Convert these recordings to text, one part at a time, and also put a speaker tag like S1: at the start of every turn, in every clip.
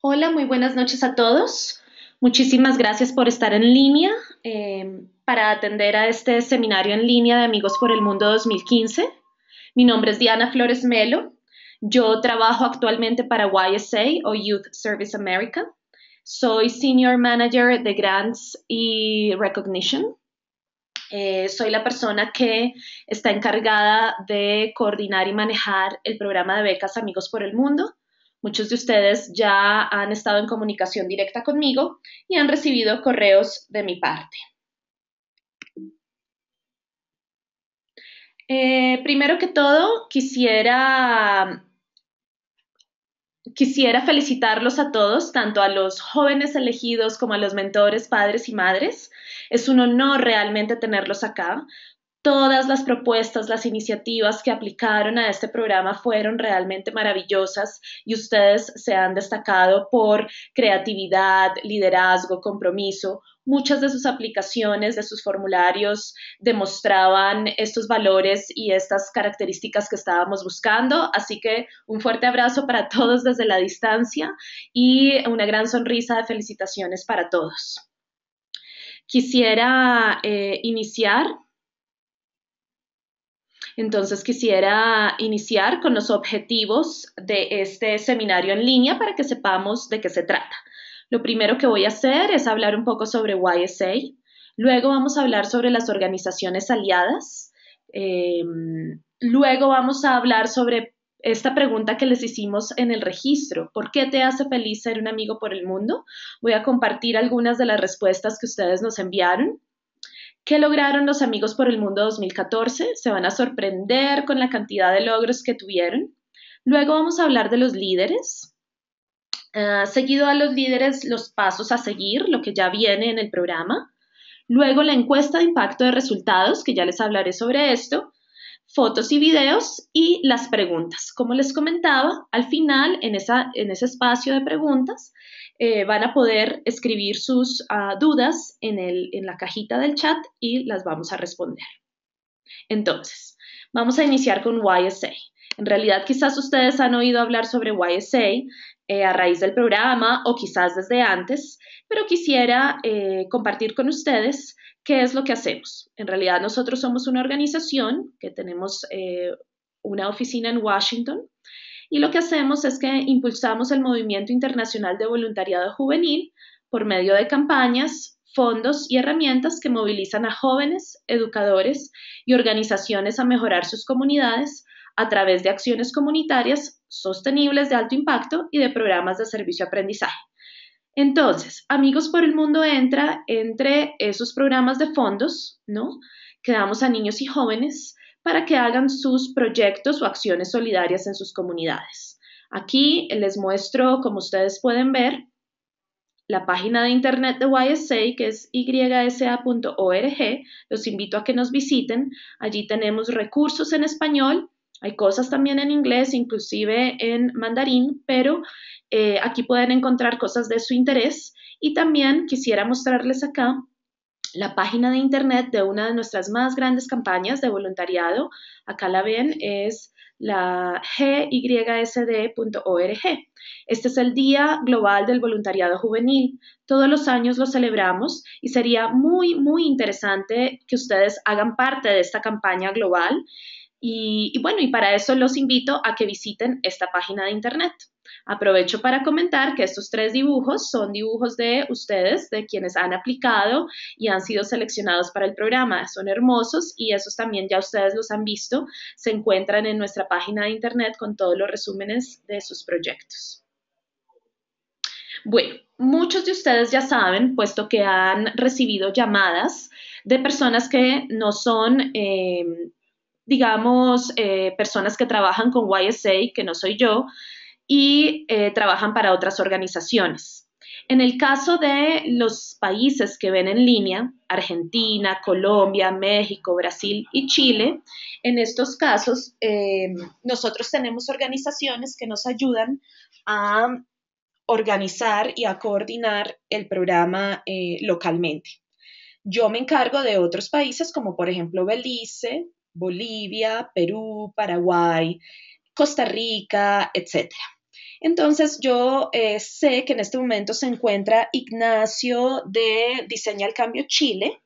S1: Hola, muy buenas noches a todos. Muchísimas gracias por estar en línea eh, para atender a este seminario en línea de Amigos por el Mundo 2015. Mi nombre es Diana Flores Melo. Yo trabajo actualmente para YSA o Youth Service America. Soy Senior Manager de Grants y Recognition. Eh, soy la persona que está encargada de coordinar y manejar el programa de becas Amigos por el Mundo Muchos de ustedes ya han estado en comunicación directa conmigo y han recibido correos de mi parte. Eh, primero que todo, quisiera, quisiera felicitarlos a todos, tanto a los jóvenes elegidos como a los mentores, padres y madres. Es un honor realmente tenerlos acá Todas las propuestas, las iniciativas que aplicaron a este programa fueron realmente maravillosas y ustedes se han destacado por creatividad, liderazgo, compromiso, muchas de sus aplicaciones, de sus formularios, demostraban estos valores y estas características que estábamos buscando. Así que un fuerte abrazo para todos desde la distancia y una gran sonrisa de felicitaciones para todos. Quisiera eh, iniciar entonces quisiera iniciar con los objetivos de este seminario en línea para que sepamos de qué se trata. Lo primero que voy a hacer es hablar un poco sobre YSA. Luego vamos a hablar sobre las organizaciones aliadas. Eh, luego vamos a hablar sobre esta pregunta que les hicimos en el registro. ¿Por qué te hace feliz ser un amigo por el mundo? Voy a compartir algunas de las respuestas que ustedes nos enviaron. ¿Qué lograron los amigos por el mundo 2014? Se van a sorprender con la cantidad de logros que tuvieron. Luego vamos a hablar de los líderes. Ah, seguido a los líderes, los pasos a seguir, lo que ya viene en el programa. Luego la encuesta de impacto de resultados, que ya les hablaré sobre esto fotos y videos y las preguntas. Como les comentaba, al final en, ese espacio de preguntas eh, van a poder escribir sus ah, dudas en, la cajita del chat y las vamos a responder. Entonces, vamos a iniciar con YSA. En realidad quizás ustedes han oído hablar sobre YSA eh, a raíz del programa o quizás desde antes, pero quisiera eh, compartir con ustedes ¿Qué es lo que hacemos? En realidad nosotros somos una organización que tenemos eh, una oficina en Washington y lo que hacemos es que impulsamos el movimiento internacional de voluntariado juvenil por medio de campañas, fondos y herramientas que movilizan a jóvenes, educadores y organizaciones a mejorar sus comunidades a través de acciones comunitarias sostenibles de alto impacto y de programas de servicio-aprendizaje. Entonces, Amigos por el Mundo entra entre esos programas de fondos, ¿no? Que damos a niños y jóvenes para que hagan sus proyectos o acciones solidarias en sus comunidades. Aquí les muestro, como ustedes pueden ver, la página de internet de YSA, que es ysa.org. Los invito a que nos visiten. Allí tenemos recursos en español hay cosas también en inglés, inclusive en mandarín, pero eh, aquí pueden encontrar cosas de su interés. Y también quisiera mostrarles acá la página de internet de una de nuestras más grandes campañas de voluntariado. Acá la ven, es la gysd.org. Este es el Día Global del Voluntariado Juvenil. Todos los años lo celebramos y sería muy, muy interesante que ustedes hagan parte de esta campaña global. Y, bueno, y para eso los invito a que visiten esta página de internet. Aprovecho para comentar que estos tres dibujos son dibujos de ustedes, de quienes han aplicado y han sido seleccionados para el programa. Son hermosos y esos también ya ustedes los han visto. Se encuentran en nuestra página de internet con todos los resúmenes de sus proyectos. Bueno, muchos de ustedes ya saben, puesto que han recibido llamadas de personas que no son... Eh, digamos, eh, personas que trabajan con YSA, que no soy yo, y eh, trabajan para otras organizaciones. En el caso de los países que ven en línea, Argentina, Colombia, México, Brasil y Chile, en estos casos eh, nosotros tenemos organizaciones que nos ayudan a organizar y a coordinar el programa localmente. Yo me encargo de otros países como por ejemplo Belice, Bolivia, Perú, Paraguay, Costa Rica, etc. Entonces yo eh, sé que en este momento se encuentra Ignacio de Diseña el Cambio Chile,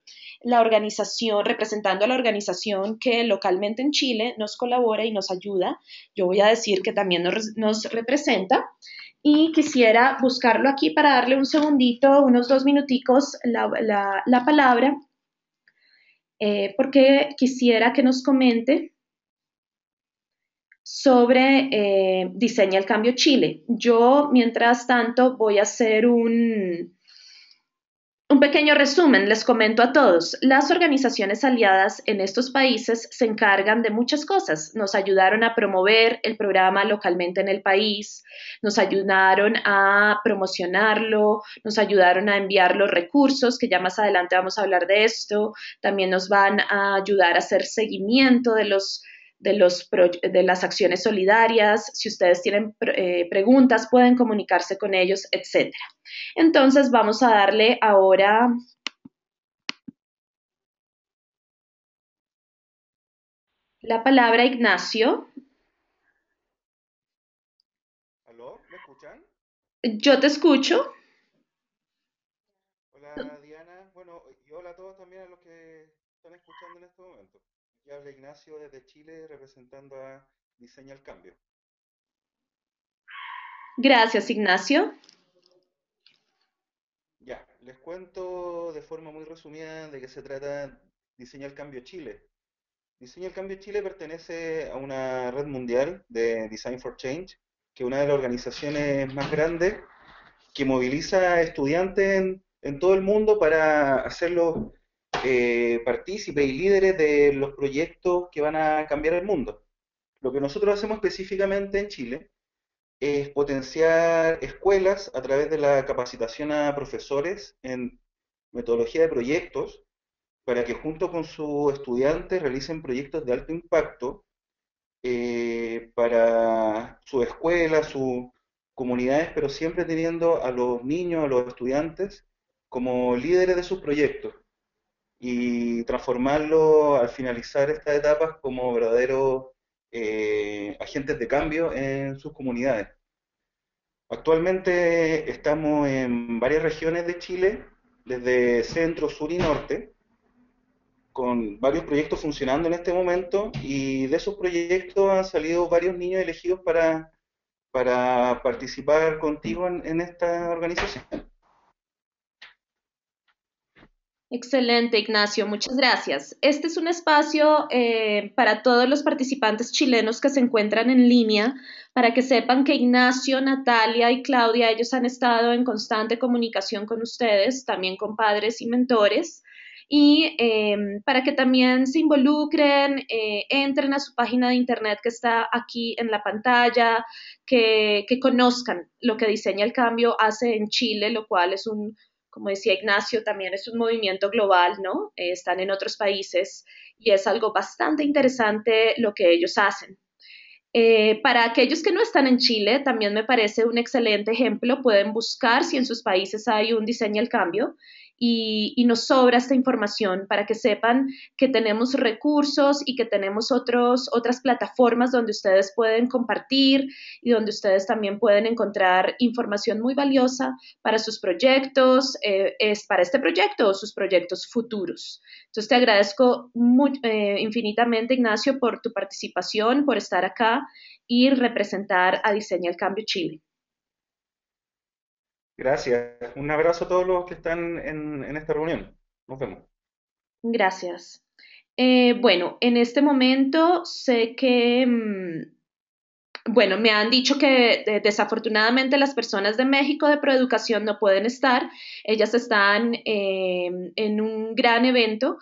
S1: la organización, representando a la organización que localmente en Chile nos colabora y nos ayuda. Yo voy a decir que también nos, representa. Y quisiera buscarlo aquí para darle un segundito, unos dos minuticos la, la palabra eh, porque quisiera que nos comente sobre eh, Diseña el Cambio Chile. Yo, mientras tanto, voy a hacer un, un pequeño resumen les comento a todos. Las organizaciones aliadas en estos países se encargan de muchas cosas. Nos ayudaron a promover el programa localmente en el país, nos ayudaron a promocionarlo, nos ayudaron a enviar los recursos, que ya más adelante vamos a hablar de esto. También nos van a ayudar a hacer seguimiento de los de, los de las acciones solidarias, si ustedes tienen eh, preguntas pueden comunicarse con ellos, etc.
S2: Entonces vamos a darle ahora... La palabra a Ignacio.
S3: ¿Aló? ¿Me escuchan?
S2: Yo te escucho.
S3: Hola Diana, bueno, y hola a todos también a los que están escuchando en este momento habla Ignacio desde Chile representando a Diseño el Cambio.
S1: Gracias, Ignacio.
S3: Ya, les cuento de forma muy resumida de qué se trata Diseña el Cambio Chile. Diseña el Cambio Chile pertenece a una red mundial de Design for Change, que es una de las organizaciones más grandes que moviliza a estudiantes en, todo el mundo para hacerlo. Eh, partícipes y líderes de los proyectos que van a cambiar el mundo. Lo que nosotros hacemos específicamente en Chile es potenciar escuelas a través de la capacitación a profesores en metodología de proyectos para que junto con sus estudiantes realicen proyectos de alto impacto eh, para su escuela, sus comunidades, pero siempre teniendo a los niños, a los estudiantes como líderes de sus proyectos y transformarlo al finalizar estas etapas como verdaderos eh, agentes de cambio en sus comunidades. Actualmente estamos en varias regiones de Chile, desde centro, sur y norte, con varios proyectos funcionando en este momento y de esos proyectos han salido varios niños elegidos para, para participar contigo en esta organización.
S1: Excelente, Ignacio. Muchas gracias. Este es un espacio eh, para todos los participantes chilenos que se encuentran en línea, para que sepan que Ignacio, Natalia y Claudia, ellos han estado en constante comunicación con ustedes, también con padres y mentores, y eh, para que también se involucren, eh, entren a su página de internet que está aquí en la pantalla, que conozcan lo que Diseña el Cambio hace en Chile, lo cual es un como decía Ignacio, también es un movimiento global, ¿no? Eh, están en otros países y es algo bastante interesante lo que ellos hacen. Eh, para aquellos que no están en Chile, también me parece un excelente ejemplo. Pueden buscar si en sus países hay un diseño al cambio y, nos sobra esta información para que sepan que tenemos recursos y que tenemos otros, otras plataformas donde ustedes pueden compartir y donde ustedes también pueden encontrar información muy valiosa para sus proyectos, eh, es para este proyecto o sus proyectos futuros. Entonces te agradezco eh, infinitamente, Ignacio, por tu participación, por estar acá y representar a Diseña el Cambio Chile.
S3: Gracias. Un abrazo a todos los que están en, esta reunión. Nos vemos.
S1: Gracias. Eh, bueno, en este momento sé que, mm, bueno, me han dicho que eh, desafortunadamente las personas de México de Proeducación no pueden estar. Ellas están em, en un gran evento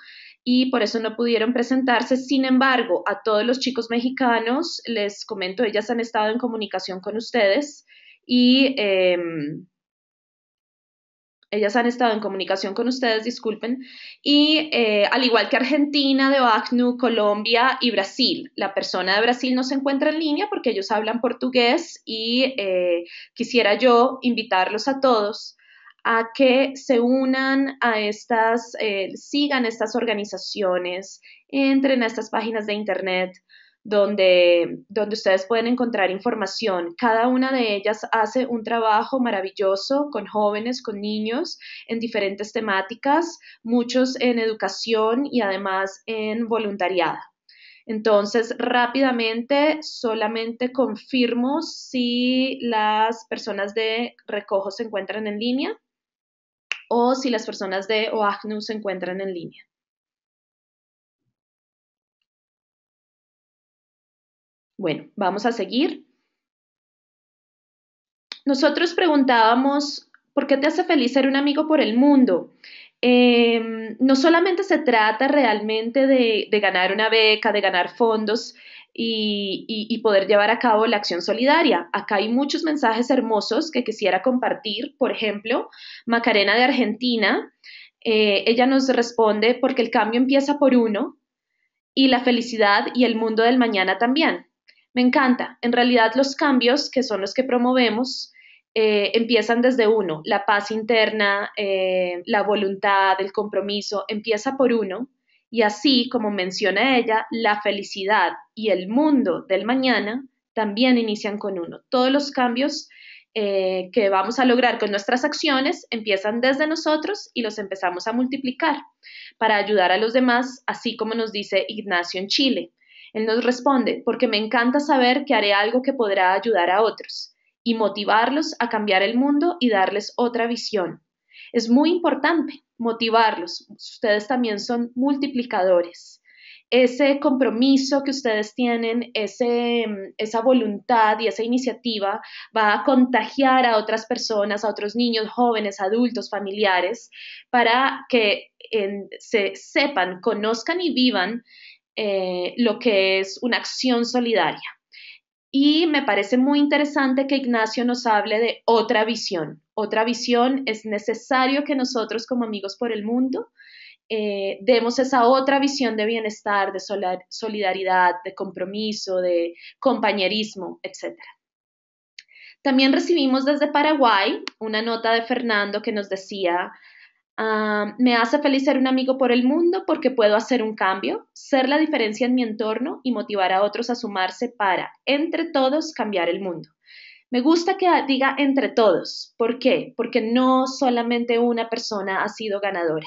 S1: y por eso no pudieron presentarse. Sin embargo, a todos los chicos mexicanos, les comento, ellas han estado en comunicación con ustedes
S2: y... Em,
S1: ellas han estado en comunicación con ustedes, disculpen, y eh, al igual que Argentina, de ACNU, Colombia y Brasil, la persona de Brasil no se encuentra en línea porque ellos hablan portugués y eh, quisiera yo invitarlos a todos a que se unan a estas, eh, sigan estas organizaciones, entren a estas páginas de internet, donde, ustedes pueden encontrar información. Cada una de ellas hace un trabajo maravilloso con jóvenes, con niños, en diferentes temáticas, muchos en educación y además en voluntariado. Entonces, rápidamente, solamente confirmo si las personas de Recojo se encuentran en línea
S2: o si las personas de OACNU se encuentran en línea. Bueno, vamos a seguir. Nosotros preguntábamos, ¿por qué te hace
S1: feliz ser un amigo por el mundo? Em, no solamente se trata realmente de, ganar una beca, de ganar fondos y, poder llevar a cabo la acción solidaria. Acá hay muchos mensajes hermosos que quisiera compartir. Por ejemplo, Macarena de Argentina, eh, ella nos responde porque el cambio empieza por uno y la felicidad y el mundo del mañana también. Me encanta. En realidad los cambios, que son los que promovemos, eh, empiezan desde uno. La paz interna, eh, la voluntad, el compromiso, empieza por uno. Y así, como menciona ella, la felicidad y el mundo del mañana también inician con uno. Todos los cambios eh, que vamos a lograr con nuestras acciones empiezan desde nosotros y los empezamos a multiplicar para ayudar a los demás, así como nos dice Ignacio en Chile. Él nos responde, porque me encanta saber que haré algo que podrá ayudar a otros y motivarlos a cambiar el mundo y darles otra visión. Es muy importante motivarlos. Ustedes también son multiplicadores. Ese compromiso que ustedes tienen, ese, mm, esa voluntad y esa iniciativa va a contagiar a otras personas, a otros niños, jóvenes, adultos, familiares, para que se sepan, conozcan y vivan eh, lo que es una acción solidaria. Y me parece muy interesante que Ignacio nos hable de otra visión. Otra visión es necesario que nosotros como amigos por el mundo eh, demos esa otra visión de bienestar, de solidaridad, de compromiso, de compañerismo, etc. También recibimos desde Paraguay una nota de Fernando que nos decía, Ah, me hace feliz ser un amigo por el mundo porque puedo hacer un cambio, ser la diferencia en mi entorno y motivar a otros a sumarse para, entre todos, cambiar el mundo. Me gusta que diga entre todos. ¿Por qué? Porque no solamente una persona ha sido ganadora.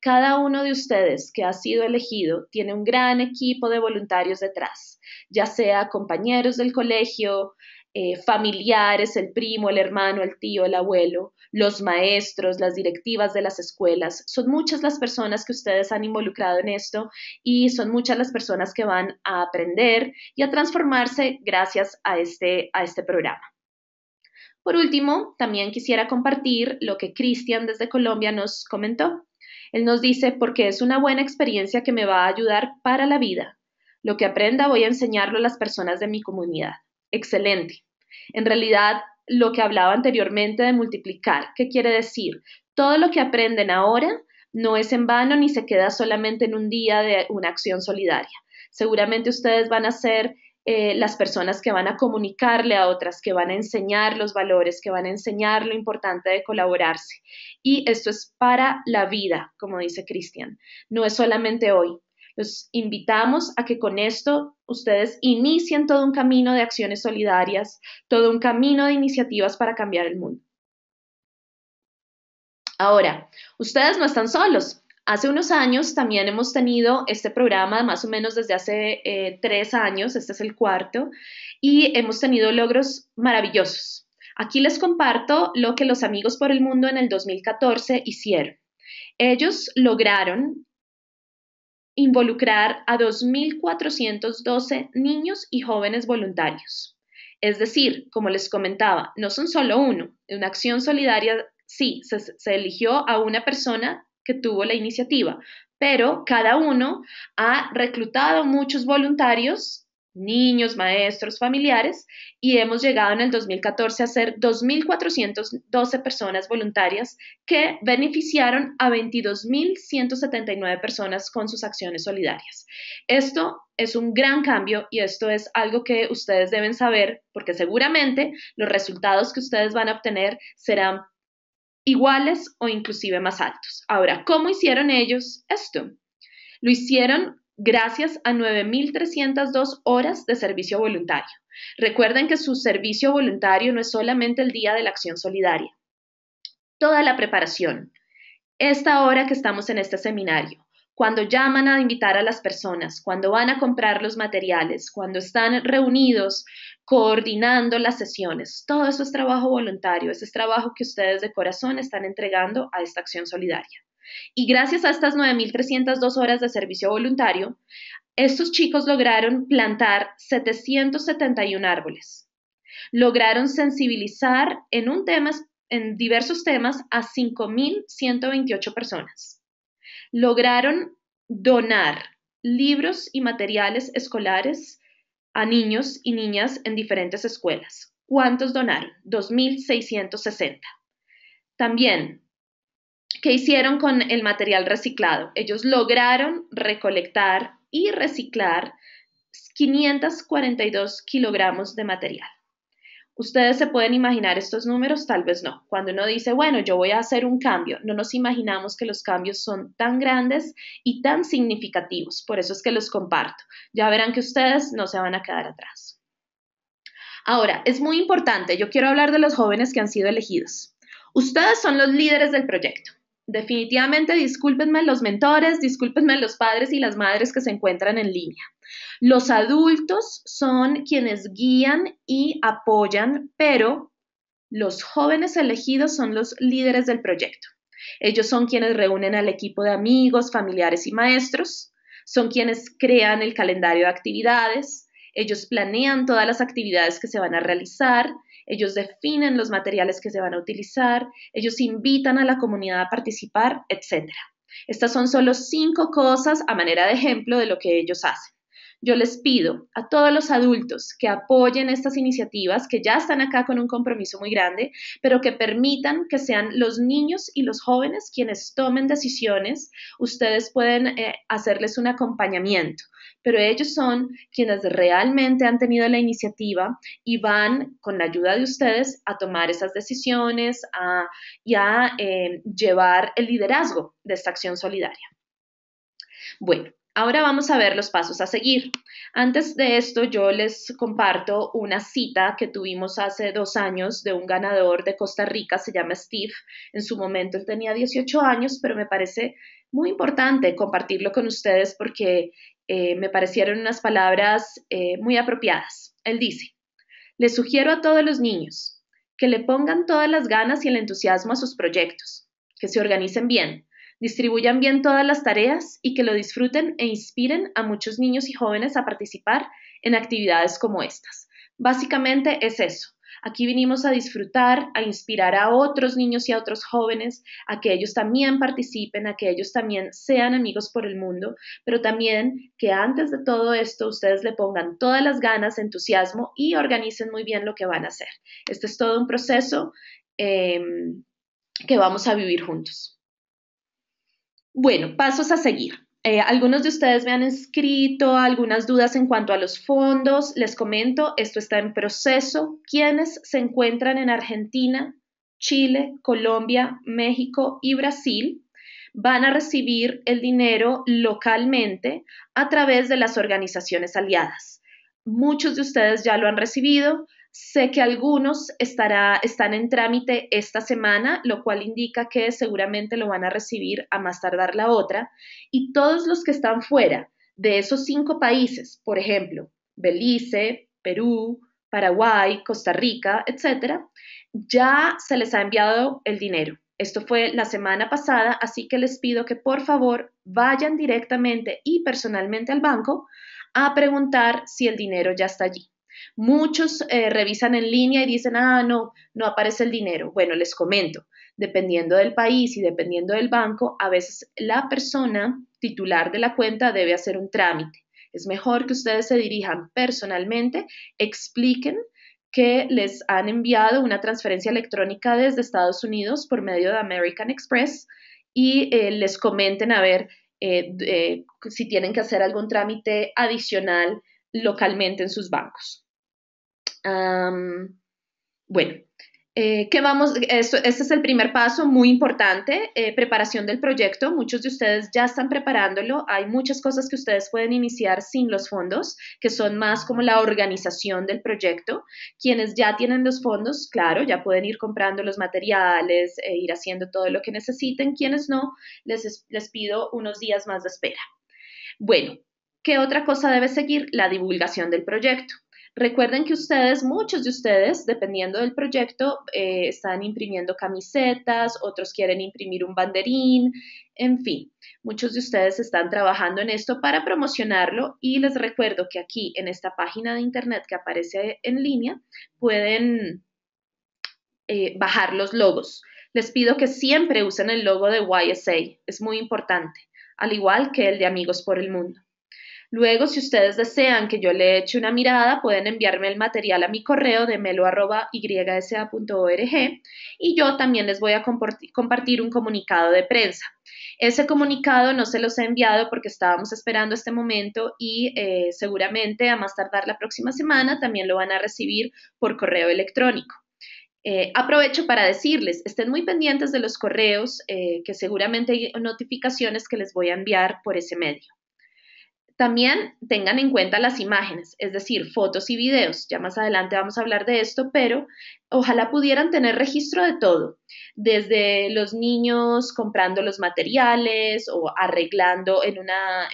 S1: Cada uno de ustedes que ha sido elegido tiene un gran equipo de voluntarios detrás, ya sea compañeros del colegio, eh, familiares, el primo, el hermano, el tío, el abuelo, los maestros, las directivas de las escuelas. Son muchas las personas que ustedes han involucrado en esto y son muchas las personas que van a aprender y a transformarse gracias a este, a este programa. Por último, también quisiera compartir lo que Cristian desde Colombia nos comentó. Él nos dice, porque es una buena experiencia que me va a ayudar para la vida. Lo que aprenda voy a enseñarlo a las personas de mi comunidad. Excelente. En realidad, lo que hablaba anteriormente de multiplicar, ¿qué quiere decir? Todo lo que aprenden ahora no es en vano ni se queda solamente en un día de una acción solidaria. Seguramente ustedes van a ser eh, las personas que van a comunicarle a otras, que van a enseñar los valores, que van a enseñar lo importante de colaborarse. Y esto es para la vida, como dice Cristian. No es solamente hoy, los invitamos a que con esto ustedes inicien todo un camino de acciones solidarias, todo un camino de iniciativas para cambiar el mundo. Ahora, ustedes no están solos. Hace unos años también hemos tenido este programa, más o menos desde hace eh, tres años, este es el cuarto, y hemos tenido logros maravillosos. Aquí les comparto lo que los amigos por el mundo en el 2014 hicieron. Ellos lograron involucrar a 2.412 niños y jóvenes voluntarios. Es decir, como les comentaba, no son solo uno. En una acción solidaria sí, se, eligió a una persona que tuvo la iniciativa, pero cada uno ha reclutado muchos voluntarios niños, maestros, familiares, y hemos llegado en el 2014 a ser 2.412 personas voluntarias que beneficiaron a 22.179 personas con sus acciones solidarias. Esto es un gran cambio y esto es algo que ustedes deben saber porque seguramente los resultados que ustedes van a obtener serán iguales o inclusive más altos. Ahora, ¿cómo hicieron ellos esto? Lo hicieron gracias a 9.302 horas de servicio voluntario. Recuerden que su servicio voluntario no es solamente el Día de la Acción Solidaria. Toda la preparación. Esta hora que estamos en este seminario, cuando llaman a invitar a las personas, cuando van a comprar los materiales, cuando están reunidos coordinando las sesiones, todo eso es trabajo voluntario, ese es trabajo que ustedes de corazón están entregando a esta acción solidaria. Y gracias a estas 9.302 horas de servicio voluntario, estos chicos lograron plantar 771 árboles. Lograron sensibilizar en, un en diversos temas a 5.128 personas. Lograron donar libros y materiales escolares a niños y niñas en diferentes escuelas. ¿Cuántos donaron? 2.660. También ¿Qué hicieron con el material reciclado? Ellos lograron recolectar y reciclar 542 kilogramos de material. Ustedes se pueden imaginar estos números, tal vez no. Cuando uno dice, bueno, yo voy a hacer un cambio, no nos imaginamos que los cambios son tan grandes y tan significativos. Por eso es que los comparto. Ya verán que ustedes no se van a quedar atrás. Ahora, es muy importante, yo quiero hablar de los jóvenes que han sido elegidos. Ustedes son los líderes del proyecto definitivamente discúlpenme los mentores, discúlpenme los padres y las madres que se encuentran en línea. Los adultos son quienes guían y apoyan, pero los jóvenes elegidos son los líderes del proyecto. Ellos son quienes reúnen al equipo de amigos, familiares y maestros, son quienes crean el calendario de actividades, ellos planean todas las actividades que se van a realizar, ellos definen los materiales que se van a utilizar, ellos invitan a la comunidad a participar, etc. Estas son solo cinco cosas a manera de ejemplo de lo que ellos hacen. Yo les pido a todos los adultos que apoyen estas iniciativas, que ya están acá con un compromiso muy grande, pero que permitan que sean los niños y los jóvenes quienes tomen decisiones. Ustedes pueden eh, hacerles un acompañamiento, pero ellos son quienes realmente han tenido la iniciativa y van con la ayuda de ustedes a tomar esas decisiones y a eh, llevar el liderazgo de esta acción solidaria. Bueno, Ahora vamos a ver los pasos a seguir. Antes de esto, yo les comparto una cita que tuvimos hace dos años de un ganador de Costa Rica, se llama Steve. En su momento él tenía 18 años, pero me parece muy importante compartirlo con ustedes porque eh, me parecieron unas palabras eh, muy apropiadas. Él dice, le sugiero a todos los niños que le pongan todas las ganas y el entusiasmo a sus proyectos, que se organicen bien, distribuyan bien todas las tareas y que lo disfruten e inspiren a muchos niños y jóvenes a participar en actividades como estas. Básicamente es eso. Aquí vinimos a disfrutar, a inspirar a otros niños y a otros jóvenes, a que ellos también participen, a que ellos también sean amigos por el mundo, pero también que antes de todo esto ustedes le pongan todas las ganas, entusiasmo y organicen muy bien lo que van a hacer. Este es todo un proceso em, que vamos a vivir juntos. Bueno, pasos a seguir. Eh, algunos de ustedes me han escrito algunas dudas en cuanto a los fondos. Les comento, esto está en proceso. Quienes se encuentran en Argentina, Chile, Colombia, México y Brasil van a recibir el dinero localmente a través de las organizaciones aliadas. Muchos de ustedes ya lo han recibido, Sé que algunos están en trámite esta semana, lo cual indica que seguramente lo van a recibir a más tardar la otra. Y todos los que están fuera de esos cinco países, por ejemplo, Belice, Perú, Paraguay, Costa Rica, etcétera, ya se les ha enviado el dinero. Esto fue la semana pasada, así que les pido que por favor vayan directamente y personalmente al banco a preguntar si el dinero ya está allí. Muchos eh, revisan en línea y dicen, ah, no, no aparece el dinero. Bueno, les comento, dependiendo del país y dependiendo del banco, a veces la persona titular de la cuenta debe hacer un trámite. Es mejor que ustedes se dirijan personalmente, expliquen que les han enviado una transferencia electrónica desde Estados Unidos por medio de American Express y eh, les comenten a ver eh, si tienen que hacer algún trámite adicional localmente en sus bancos bueno, eh, vamos, este es el primer paso muy importante, eh, preparación del proyecto. Muchos de ustedes ya están preparándolo. Hay muchas cosas que ustedes pueden iniciar sin los fondos, que son más como la organización del proyecto. Quienes ya tienen los fondos, claro, ya pueden ir comprando los materiales, eh, ir haciendo todo lo que necesiten. Quienes no, les, les pido unos días más de espera. Bueno, ¿qué otra cosa debe seguir? La divulgación del proyecto Recuerden que ustedes, muchos de ustedes, dependiendo del proyecto, eh, están imprimiendo camisetas, otros quieren imprimir un banderín, en fin, muchos de ustedes están trabajando en esto para promocionarlo y les recuerdo que aquí en esta página de internet que aparece en línea pueden eh, bajar los logos. Les pido que siempre usen el logo de YSA, es muy importante, al igual que el de Amigos por el Mundo. Luego, si ustedes desean que yo le eche una mirada, pueden enviarme el material a mi correo de melo.ysa.org y yo también les voy a compartir un comunicado de prensa. Ese comunicado no se los he enviado porque estábamos esperando este momento y eh, seguramente a más tardar la próxima semana también lo van a recibir por correo electrónico. Eh, aprovecho para decirles, estén muy pendientes de los correos, eh, que seguramente hay notificaciones que les voy a enviar por ese medio. También tengan en cuenta las imágenes, es decir, fotos y videos. Ya más adelante vamos a hablar de esto, pero ojalá pudieran tener registro de todo, desde los niños comprando los materiales o arreglando en una,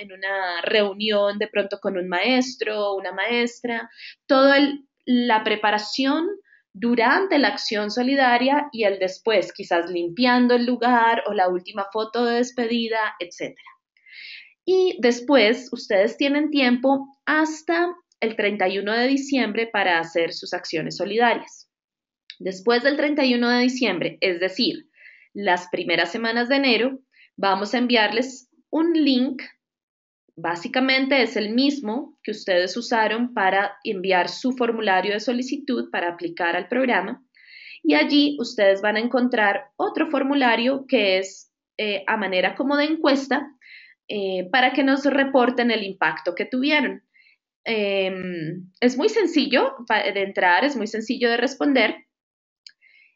S1: reunión de pronto con un maestro o una maestra, toda la preparación durante la acción solidaria y el después, quizás limpiando el lugar o la última foto de despedida, etcétera. Y después ustedes tienen tiempo hasta el 31 de diciembre para hacer sus acciones solidarias. Después del 31 de diciembre, es decir, las primeras semanas de enero, vamos a enviarles un link. Básicamente es el mismo que ustedes usaron para enviar su formulario de solicitud para aplicar al programa. Y allí ustedes van a encontrar otro formulario que es eh, a manera como de encuesta eh, para que nos reporten el impacto que tuvieron. Em, es muy sencillo de entrar, es muy sencillo de responder.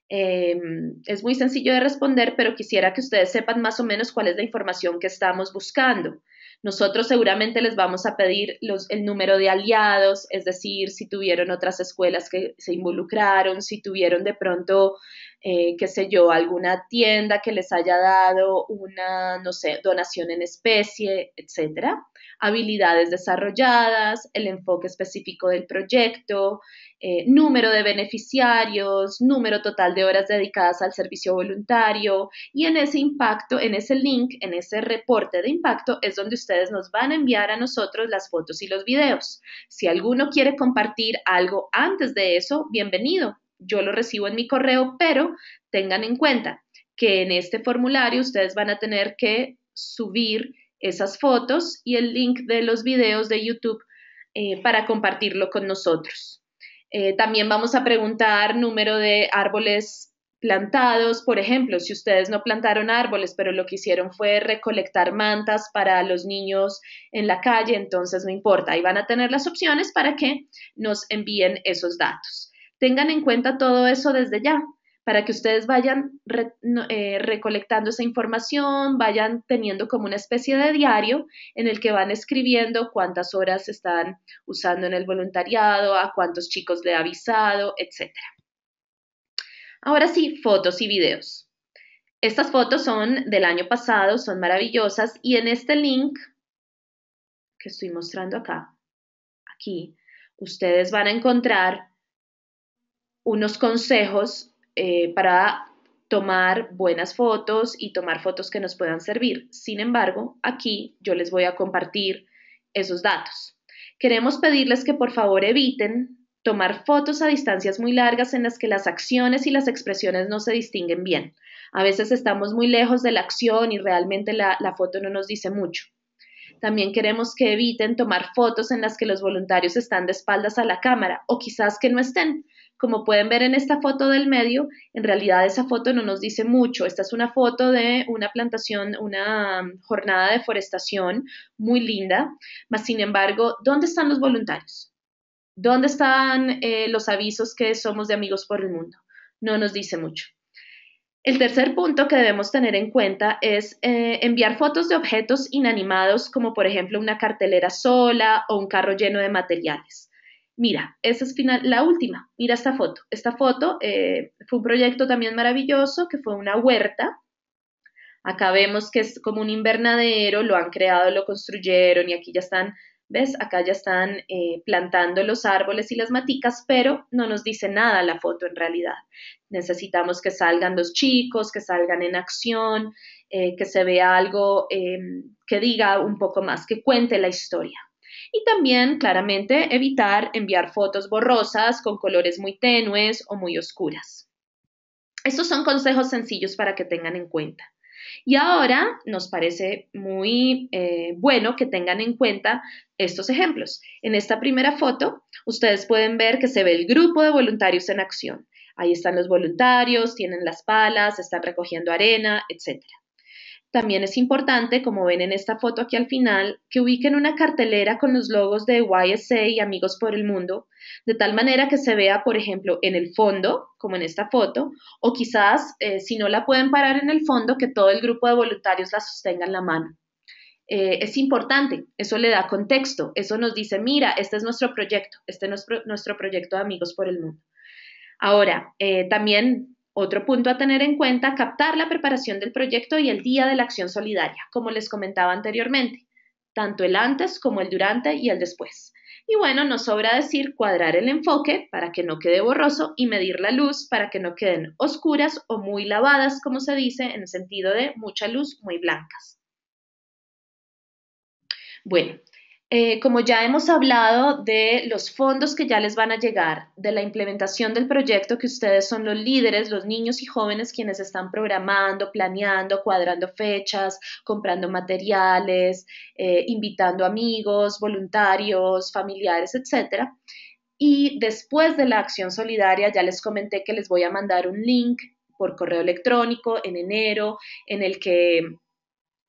S1: Em, es muy sencillo de responder, pero quisiera que ustedes sepan más o menos cuál es la información que estamos buscando. Nosotros seguramente les vamos a pedir el número de aliados, es decir, si tuvieron otras escuelas que se involucraron, si tuvieron de pronto eh, qué sé yo, alguna tienda que les haya dado una, no sé, donación en especie, etcétera. Habilidades desarrolladas, el enfoque específico del proyecto, eh, número de beneficiarios, número total de horas dedicadas al servicio voluntario y en ese impacto, en ese link, en ese reporte de impacto es donde ustedes nos van a enviar a nosotros las fotos y los videos. Si alguno quiere compartir algo antes de eso, bienvenido yo lo recibo en mi correo, pero tengan en cuenta que en este formulario ustedes van a tener que subir esas fotos y el link de los videos de YouTube eh, para compartirlo con nosotros. Eh, también vamos a preguntar número de árboles plantados, por ejemplo, si ustedes no plantaron árboles, pero lo que hicieron fue recolectar mantas para los niños en la calle, entonces no importa, ahí van a tener las opciones para que nos envíen esos datos. Tengan en cuenta todo eso desde ya para que ustedes vayan eh, recolectando esa información, vayan teniendo como una especie de diario en el que van escribiendo cuántas horas están usando en el voluntariado, a cuántos chicos le ha avisado, etc. Ahora sí, fotos y videos. Estas fotos son del año pasado, son maravillosas y en este link que estoy mostrando acá, aquí, ustedes van a encontrar unos consejos eh, para tomar buenas fotos y tomar fotos que nos puedan servir. Sin embargo, aquí yo les voy a compartir esos datos. Queremos pedirles que por favor eviten tomar fotos a distancias muy largas en las que las acciones y las expresiones no se distinguen bien. A veces estamos muy lejos de la acción y realmente la foto no nos dice mucho. También queremos que eviten tomar fotos en las que los voluntarios están de espaldas a la cámara o quizás que no estén, como pueden ver en esta foto del medio, en realidad esa foto no nos dice mucho. Esta es una foto de una plantación, una um, jornada de forestación muy linda, mas sin embargo, ¿dónde están los voluntarios? ¿Dónde están eh, los avisos que somos de amigos por el mundo? No nos dice mucho. El tercer punto que debemos tener en cuenta es eh, enviar fotos de objetos inanimados como por ejemplo una cartelera sola o un carro lleno de materiales. Mira, esa es final, la última. Mira esta foto. Esta foto eh, fue un proyecto también maravilloso que fue una huerta. Acá vemos que es como un invernadero, lo han creado, lo construyeron y aquí ya están, ¿ves? Acá ya están eh, plantando los árboles y las maticas, pero no nos dice nada la foto en realidad. Necesitamos que salgan los chicos, que salgan en acción, eh, que se vea algo em, que diga un poco más, que cuente la historia y también claramente evitar enviar fotos borrosas con colores muy tenues o muy oscuras. Estos son consejos sencillos para que tengan en cuenta. Y ahora nos parece muy eh, bueno que tengan en cuenta estos ejemplos. En esta primera foto, ustedes pueden ver que se ve el grupo de voluntarios en acción. Ahí están los voluntarios, tienen las palas, están recogiendo arena, etcétera. También es importante, como ven en esta foto aquí al final, que ubiquen una cartelera con los logos de YSA y Amigos por el Mundo, de tal manera que se vea, por ejemplo, en el fondo, como en esta foto, o quizás, eh, si no la pueden parar en el fondo, que todo el grupo de voluntarios la sostenga en la mano. Eh, es importante, eso le da contexto, eso nos dice, mira, este es nuestro proyecto, este es nuestro, proyecto de Amigos por el Mundo. Ahora, eh, también otro punto a tener en cuenta, captar la preparación del proyecto y el día de la acción solidaria, como les comentaba anteriormente, tanto el antes como el durante y el después. Y bueno, nos sobra decir cuadrar el enfoque para que no quede borroso y medir la luz para que no queden oscuras o muy lavadas, como se dice, en el sentido de mucha luz, muy blancas. Bueno, eh, como ya hemos hablado de los fondos que ya les van a llegar, de la implementación del proyecto, que ustedes son los líderes, los niños y jóvenes quienes están programando, planeando, cuadrando fechas, comprando materiales, eh, invitando amigos, voluntarios, familiares, etc. Y después de la acción solidaria, ya les comenté que les voy a mandar un link por correo electrónico en enero, en el que,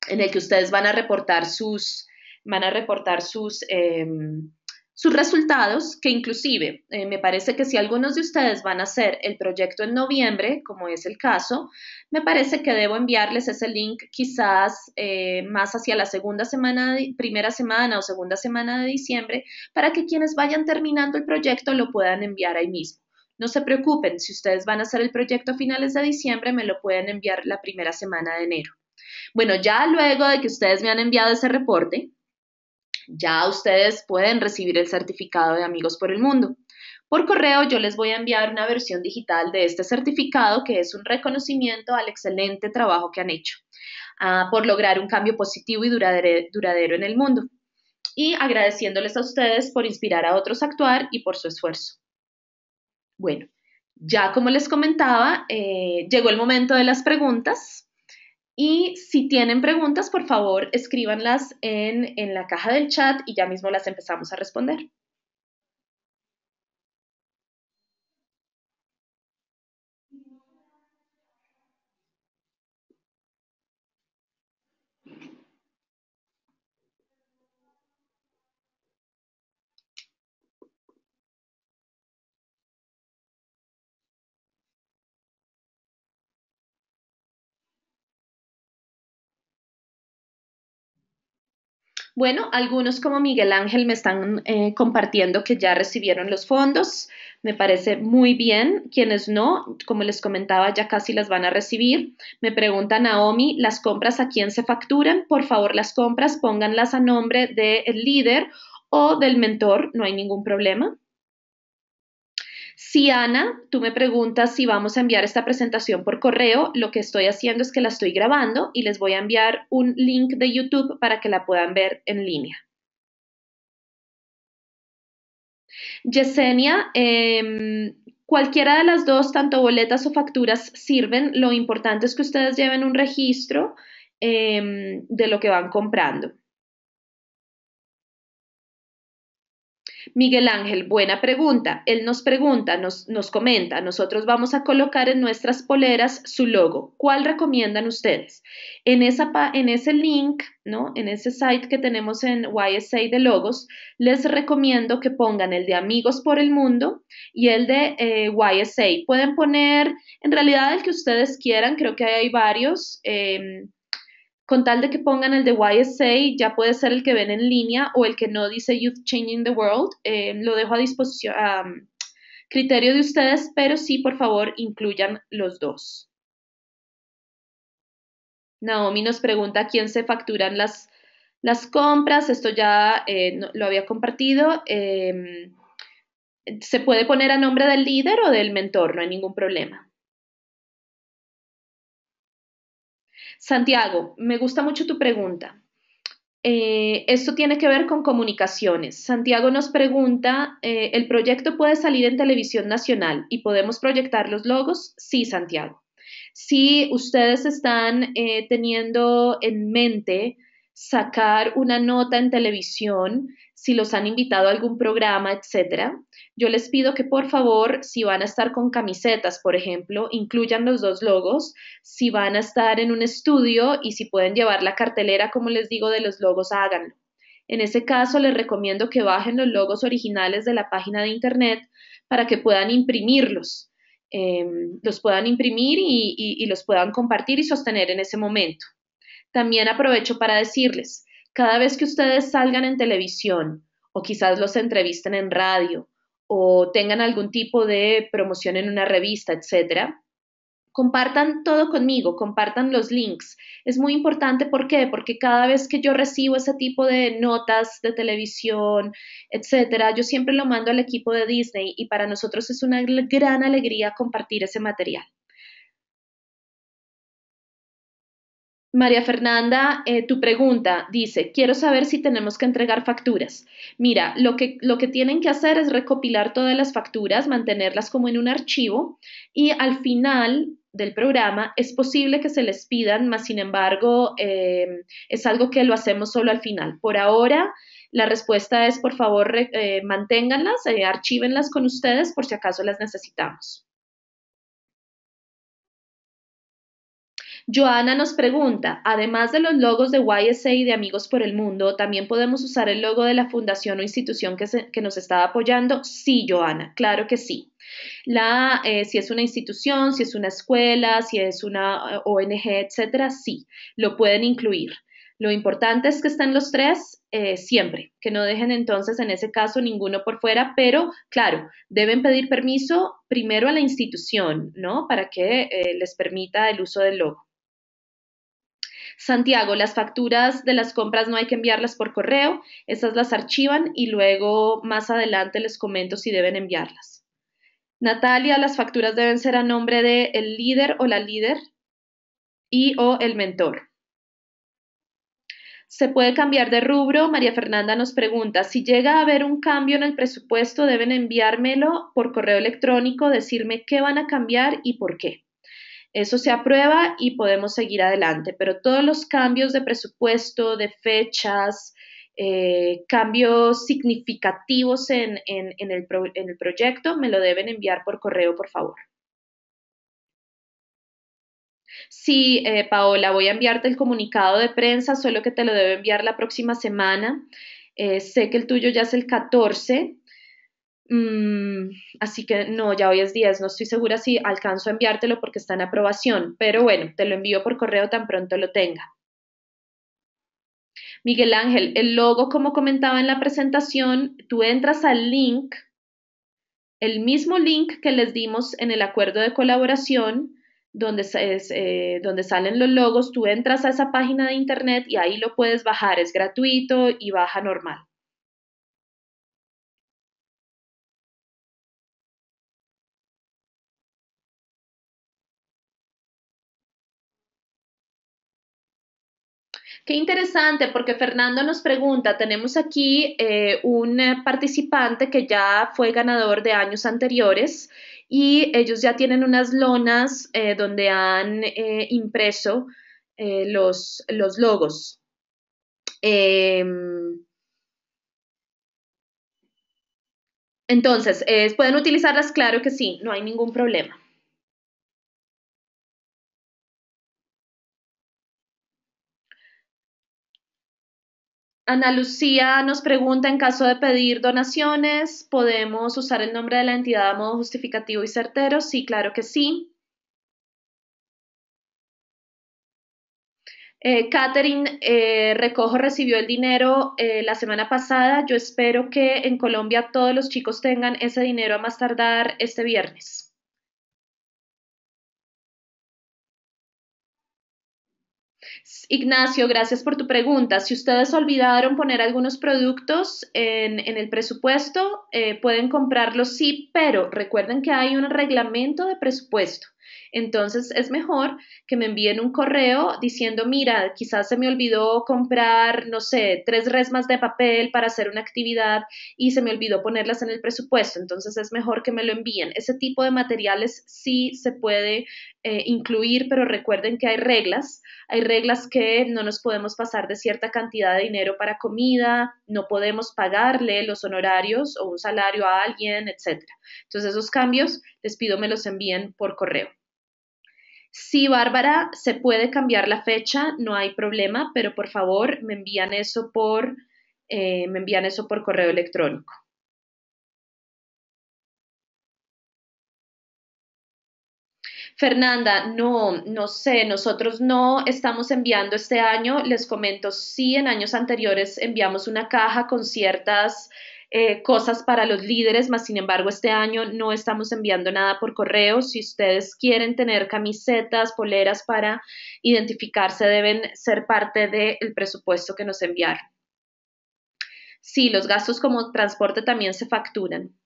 S1: en el que ustedes van a reportar sus van a reportar sus, em, sus resultados, que inclusive eh, me parece que si algunos de ustedes van a hacer el proyecto en noviembre, como es el caso, me parece que debo enviarles ese link quizás eh, más hacia la segunda semana, primera semana o segunda semana de diciembre, para que quienes vayan terminando el proyecto lo puedan enviar ahí mismo. No se preocupen, si ustedes van a hacer el proyecto a finales de diciembre, me lo pueden enviar la primera semana de enero. Bueno, ya luego de que ustedes me han enviado ese reporte, ya ustedes pueden recibir el certificado de Amigos por el Mundo. Por correo yo les voy a enviar una versión digital de este certificado que es un reconocimiento al excelente trabajo que han hecho ah, por lograr un cambio positivo y duradero en el mundo. Y agradeciéndoles a ustedes por inspirar a otros a actuar y por su esfuerzo. Bueno, ya como les comentaba, eh, llegó el momento de las preguntas. Y si tienen preguntas, por favor, escríbanlas en, en la caja del chat y ya mismo
S2: las empezamos a responder. Bueno, algunos como Miguel
S1: Ángel me están eh, compartiendo que ya recibieron los fondos. Me parece muy bien. Quienes no, como les comentaba, ya casi las van a recibir. Me pregunta Naomi, ¿las compras a quién se facturan? Por favor, las compras pónganlas a nombre del líder o del mentor, no hay ningún problema. Si Ana, tú me preguntas si vamos a enviar esta presentación por correo, lo que estoy haciendo es que la estoy grabando
S2: y les voy a enviar un link de YouTube para que la puedan ver en línea. Yesenia, em, cualquiera
S1: de las dos, tanto boletas o facturas, sirven. Lo importante es que ustedes lleven un registro
S2: em, de lo que van comprando. Miguel Ángel, buena pregunta. Él nos pregunta, nos, nos comenta,
S1: nosotros vamos a colocar en nuestras poleras su logo. ¿Cuál recomiendan ustedes? En, esa, en ese link, ¿no? En ese site que tenemos en YSA de logos, les recomiendo que pongan el de Amigos por el Mundo y el de eh, YSA. Pueden poner, en realidad, el que ustedes quieran, creo que hay varios. Em, con tal de que pongan el de YSA, ya puede ser el que ven en línea o el que no dice Youth Changing the World. Eh, lo dejo a disposición, mm, criterio de ustedes, pero sí, por favor, incluyan los dos. Naomi nos pregunta quién se facturan las, las compras. Esto ya eh, lo
S2: había compartido. Em, se puede poner a nombre del líder o del mentor, no hay ningún problema. Santiago, me gusta mucho tu pregunta. Eh, esto tiene que ver con comunicaciones.
S1: Santiago nos pregunta, eh, ¿el proyecto puede salir en televisión nacional y podemos proyectar los logos? Sí, Santiago. Si ustedes están eh, teniendo en mente sacar una nota en televisión, si los han invitado a algún programa, etcétera, yo les pido que por favor, si van a estar con camisetas, por ejemplo, incluyan los dos logos, si van a estar en un estudio y si pueden llevar la cartelera, como les digo, de los logos, háganlo. En ese caso, les recomiendo que bajen los logos originales de la página de Internet para que puedan imprimirlos, em, los puedan imprimir y los puedan compartir y sostener en ese momento. También aprovecho para decirles, cada vez que ustedes salgan en televisión o quizás los entrevisten en radio o tengan algún tipo de promoción en una revista, etcétera, compartan todo conmigo, compartan los links. Es muy importante, ¿por qué? Porque cada vez que yo recibo ese tipo de notas de televisión, etcétera, yo siempre lo mando al equipo de Disney y para nosotros es una gran
S2: alegría compartir ese material. María Fernanda, eh, tu pregunta dice, quiero saber si tenemos que entregar facturas.
S1: Mira, lo que, tienen que hacer es recopilar todas las facturas, mantenerlas como en un archivo y al final del programa es posible que se les pidan, mas sin embargo em, es algo que lo hacemos solo al final. Por ahora, la respuesta
S2: es, por favor, eh, manténganlas, eh, archívenlas con ustedes por si acaso las necesitamos. Joana nos pregunta, además de los logos de YSA y de Amigos por el Mundo, ¿también podemos usar el logo de la fundación
S1: o institución que, nos está apoyando? Sí, Joana, claro que sí. Eh, si es una institución, si es una escuela, si es una eh, ONG, etcétera, sí, lo pueden incluir. Lo importante es que estén los tres eh, siempre, que no dejen entonces en ese caso ninguno por fuera, pero claro, deben pedir permiso primero a la institución, ¿no? Para que les permita el uso del logo. Santiago, las facturas de las compras no hay que enviarlas por correo, esas las archivan y luego más adelante les comento si deben enviarlas. Natalia, las facturas deben ser a nombre del líder o la líder y o el mentor. Se puede cambiar de rubro. María Fernanda nos pregunta, si llega a haber un cambio en el presupuesto, deben enviármelo por correo electrónico, decirme qué van a cambiar y por qué. Eso se aprueba y podemos seguir adelante, pero todos los cambios de presupuesto, de fechas, eh, cambios significativos en, el proyecto, me lo deben enviar por correo, por favor.
S2: Sí, eh, Paola, voy a enviarte
S1: el comunicado de prensa, solo que te lo debo enviar la próxima semana. Eh, sé que el tuyo ya es el 14, Mm, así que no, ya hoy es 10, no estoy segura si alcanzo a enviártelo porque está en aprobación, pero bueno, te lo envío por correo tan pronto lo tenga. Miguel Ángel, el logo, como comentaba en la presentación, tú entras al link, el mismo link que les dimos en el acuerdo de colaboración, donde, eh, donde salen los logos, tú entras
S2: a esa página de internet y ahí lo puedes bajar, es gratuito y baja normal. Qué interesante, porque Fernando nos pregunta, tenemos aquí eh,
S1: un eh, participante que ya fue ganador de años anteriores y ellos ya tienen unas lonas eh, donde han impreso los, los, logos. Em,
S2: entonces, ¿pueden utilizarlas? Claro que sí, no hay ningún problema. Ana Lucía nos pregunta, en caso de
S1: pedir donaciones, ¿podemos usar el nombre de la entidad a modo justificativo y certero? Sí, claro que sí. Eh, Catherine eh, Recojo recibió el dinero eh, la semana pasada. Yo
S2: espero que en Colombia todos los chicos tengan ese dinero a más tardar este viernes. Ignacio, gracias por tu pregunta. Si ustedes olvidaron poner algunos productos en,
S1: el presupuesto, eh, pueden comprarlos, sí, pero recuerden que hay un reglamento de presupuesto. Entonces es mejor que me envíen un correo diciendo, mira, quizás se me olvidó comprar, no sé, tres resmas de papel para hacer una actividad y se me olvidó ponerlas en el presupuesto. Entonces es mejor que me lo envíen. Ese tipo de materiales sí se puede eh, incluir, pero recuerden que hay reglas. Hay reglas que no nos podemos pasar de cierta cantidad de dinero para comida, no podemos pagarle los honorarios o un salario a alguien, etc. Entonces esos cambios les pido me los envíen por correo. Si Bárbara se puede cambiar la fecha,
S2: no hay problema, pero por favor me envían eso por, eh, me envían eso por correo electrónico. Fernanda, no, no sé, nosotros no estamos enviando
S1: este año, les comento, sí, en años anteriores enviamos una caja con ciertas eh, cosas para los líderes, más sin embargo este año no estamos enviando nada por correo. Si ustedes quieren tener camisetas, poleras para identificarse, deben
S2: ser parte del presupuesto que nos enviaron. Sí, los gastos como transporte también se facturan.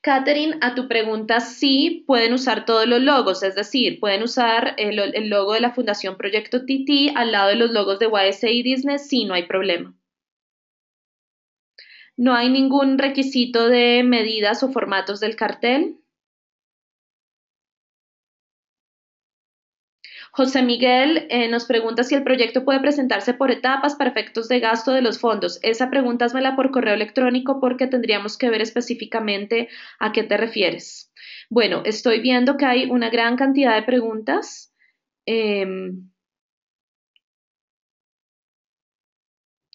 S2: Catherine, a tu pregunta, sí pueden
S1: usar todos los logos, es decir, pueden usar el, logo de la Fundación Proyecto TT al lado de los logos de YSA y Disney, sí, no hay problema. No
S2: hay ningún requisito de medidas o formatos del cartel. José Miguel eh, nos pregunta si el
S1: proyecto puede presentarse por etapas para efectos de gasto de los fondos. Esa pregunta hazmela por correo electrónico porque tendríamos que ver específicamente a qué te refieres. Bueno, estoy viendo que hay una gran cantidad de preguntas. Em,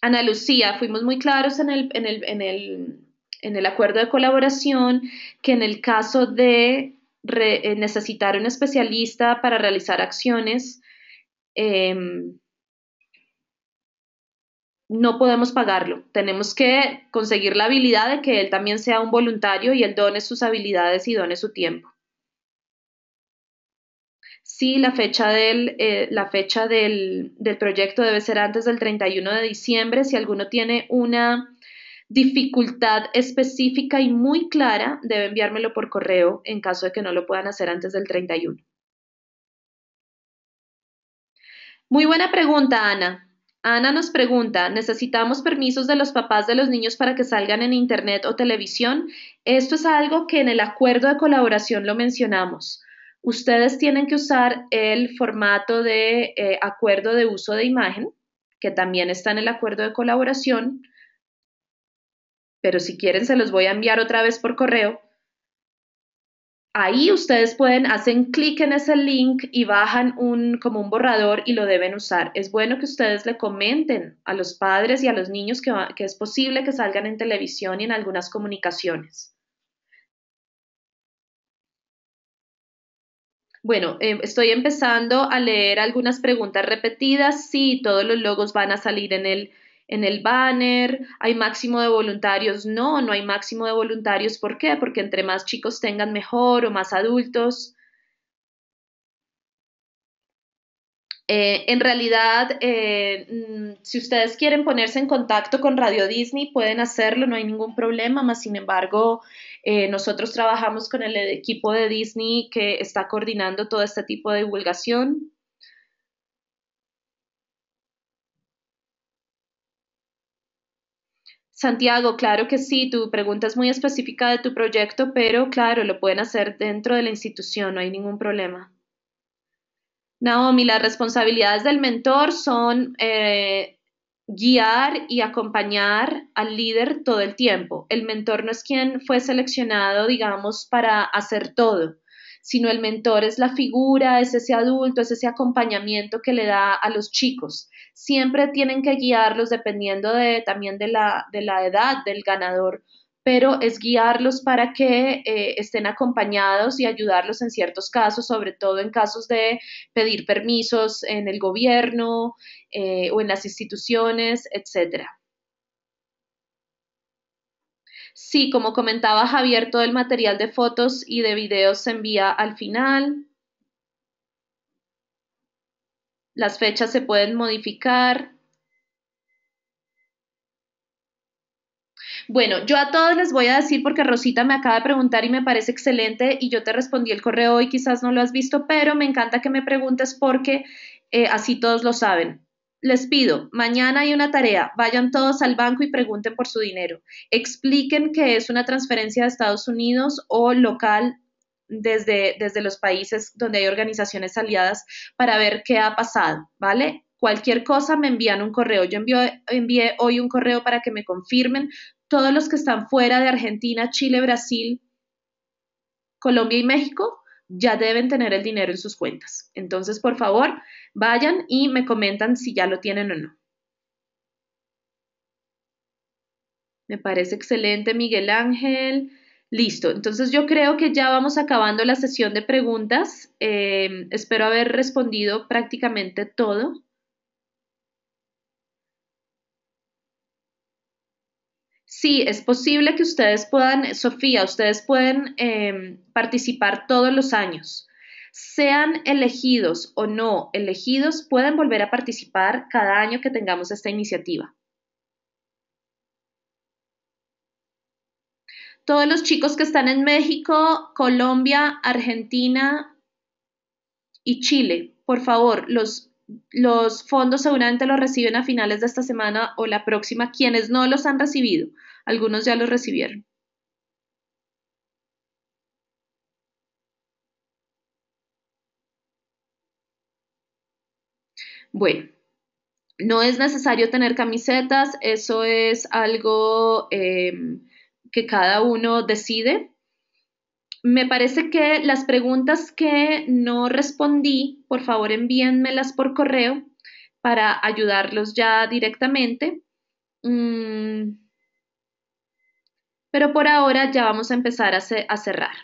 S1: Ana Lucía, fuimos muy claros en el acuerdo de colaboración que en el caso de eh, necesitar un especialista para realizar acciones. Em, no podemos pagarlo. Tenemos que conseguir la habilidad de que él también sea un voluntario y él done sus habilidades y done su tiempo. Sí, la fecha, del, eh, la fecha del, proyecto debe ser antes del 31 de diciembre. Si alguno tiene una dificultad específica y muy clara, debe enviármelo por correo en caso de que no lo puedan hacer antes del 31. Muy buena pregunta, Ana. Ana nos pregunta, ¿necesitamos permisos de los papás de los niños para que salgan en Internet o televisión? Esto es algo que en el acuerdo de colaboración lo mencionamos. Ustedes tienen que usar el formato de eh, acuerdo de uso de imagen, que también está en el acuerdo de colaboración pero si quieren se los voy a enviar otra vez por correo. Ahí ustedes pueden, hacen clic en ese link y bajan un, como un borrador y lo deben usar. Es bueno que ustedes le comenten a los padres y a los niños que, que es posible que salgan en televisión
S2: y en algunas comunicaciones. Bueno, eh, estoy empezando a leer algunas preguntas repetidas.
S1: Sí, todos los logos van a salir en el, en el banner, hay máximo de voluntarios. No, no hay máximo de voluntarios. ¿Por qué? Porque entre más chicos tengan mejor o más adultos. Eh, en realidad, eh, mm, si ustedes quieren ponerse en contacto con Radio Disney, pueden hacerlo, no hay ningún problema, más sin embargo, eh, nosotros trabajamos con el equipo de Disney que está coordinando todo este tipo de divulgación. Santiago, claro que sí, tu pregunta es muy específica de tu proyecto, pero claro, lo pueden hacer dentro de la institución, no hay ningún problema. Naomi, las responsabilidades del mentor son eh, guiar y acompañar al líder todo el tiempo. El mentor no es quien fue seleccionado, digamos, para hacer todo, sino el mentor es la figura, es ese adulto, es ese acompañamiento que le da a los chicos siempre tienen que guiarlos dependiendo también de la, edad del ganador, pero es guiarlos para que eh, estén acompañados y ayudarlos en ciertos casos, sobre todo en casos de pedir permisos en el gobierno eh, o en las instituciones, etc. Sí, como comentaba Javier, todo el material de fotos y de videos se envía al
S2: final. Las fechas se pueden modificar. Bueno,
S1: yo a todos les voy a decir porque Rosita me acaba de preguntar y me parece excelente y yo te respondí el correo y quizás no lo has visto, pero me encanta que me preguntes porque eh, así todos lo saben. Les pido, mañana hay una tarea, vayan todos al banco y pregunten por su dinero. Expliquen que es una transferencia de Estados Unidos o local desde, desde los países donde hay organizaciones aliadas para ver qué ha pasado, ¿vale? Cualquier cosa me envían un correo. Yo envié hoy un correo para que me confirmen todos los que están fuera de Argentina, Chile, Brasil, Colombia y México ya deben tener el dinero en sus cuentas. Entonces, por favor, vayan y me comentan si ya lo tienen o no. Me parece excelente, Miguel Ángel. Listo, entonces yo creo que ya vamos acabando la sesión de preguntas. Eh, espero haber respondido prácticamente todo. Sí, es posible que ustedes puedan, Sofía, ustedes pueden em, participar todos los años. Sean elegidos o no elegidos, pueden volver a participar cada año que tengamos esta iniciativa. todos los chicos que están en México, Colombia, Argentina y Chile, por favor, los, fondos seguramente los reciben a finales de esta semana o la próxima, quienes no los han recibido, algunos ya los recibieron. Bueno, no es necesario tener camisetas, eso es algo em, que cada uno decide. Me parece que las preguntas que no respondí, por favor envíenmelas por correo para ayudarlos ya directamente.
S2: Mm, pero por ahora ya vamos a empezar a, a cerrar.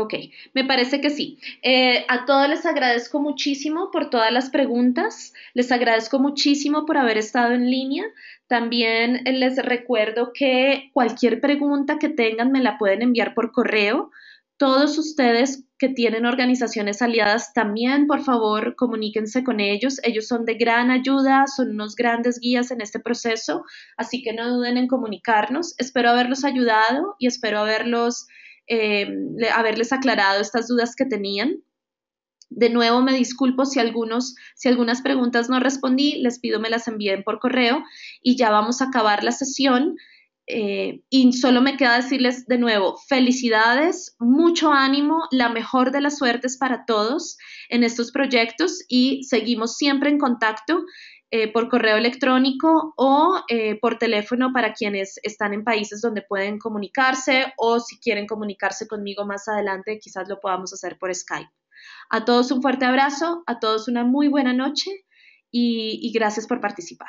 S2: Ok, me parece que sí. Eh, a todos les
S1: agradezco muchísimo por todas las preguntas, les agradezco muchísimo por haber estado en línea. También eh, les recuerdo que cualquier pregunta que tengan me la pueden enviar por correo. Todos ustedes que tienen organizaciones aliadas también, por favor, comuníquense con ellos. Ellos son de gran ayuda, son unos grandes guías en este proceso, así que no duden en comunicarnos. Espero haberlos ayudado y espero haberlos Em, haberles aclarado estas dudas que tenían. De nuevo me disculpo si algunos, si algunas preguntas no respondí, les pido me las envíen por correo y ya vamos a acabar la sesión. Eh, y solo me queda decirles de nuevo, felicidades, mucho ánimo, la mejor de las suertes para todos en estos proyectos y seguimos siempre en contacto. Eh, por correo electrónico o eh, por teléfono para quienes están en países donde pueden comunicarse o si quieren comunicarse conmigo más adelante, quizás lo podamos hacer por Skype. A todos un fuerte abrazo, a todos una muy buena noche y gracias por participar.